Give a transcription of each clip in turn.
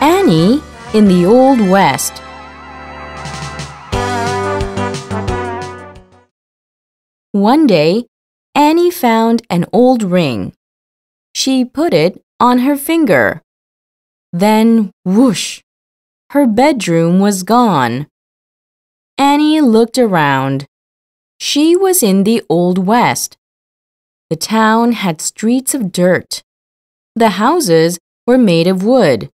Annie in the Old West. One day, Annie found an old ring. She put it on her finger. Then, whoosh, her bedroom was gone. Annie looked around. She was in the Old West. The town had streets of dirt. The houses were made of wood.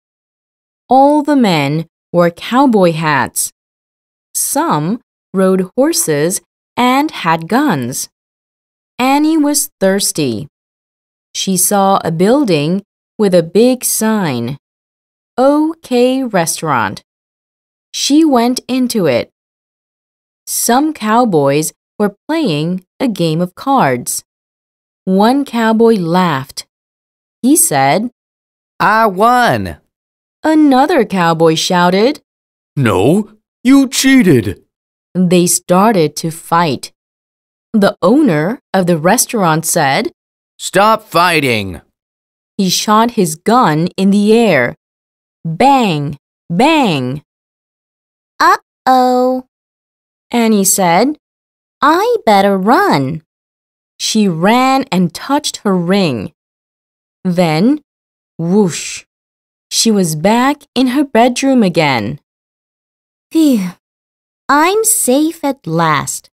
All the men wore cowboy hats. Some rode horses and had guns. Annie was thirsty. She saw a building with a big sign OK Restaurant. She went into it. Some cowboys were playing a game of cards. One cowboy laughed. He said, I won. Another cowboy shouted, No, you cheated. They started to fight. The owner of the restaurant said, Stop fighting. He shot his gun in the air. Bang, bang. Uh-oh. Annie said, I better run. She ran and touched her ring. Then, whoosh, she was back in her bedroom again. Phew, I'm safe at last,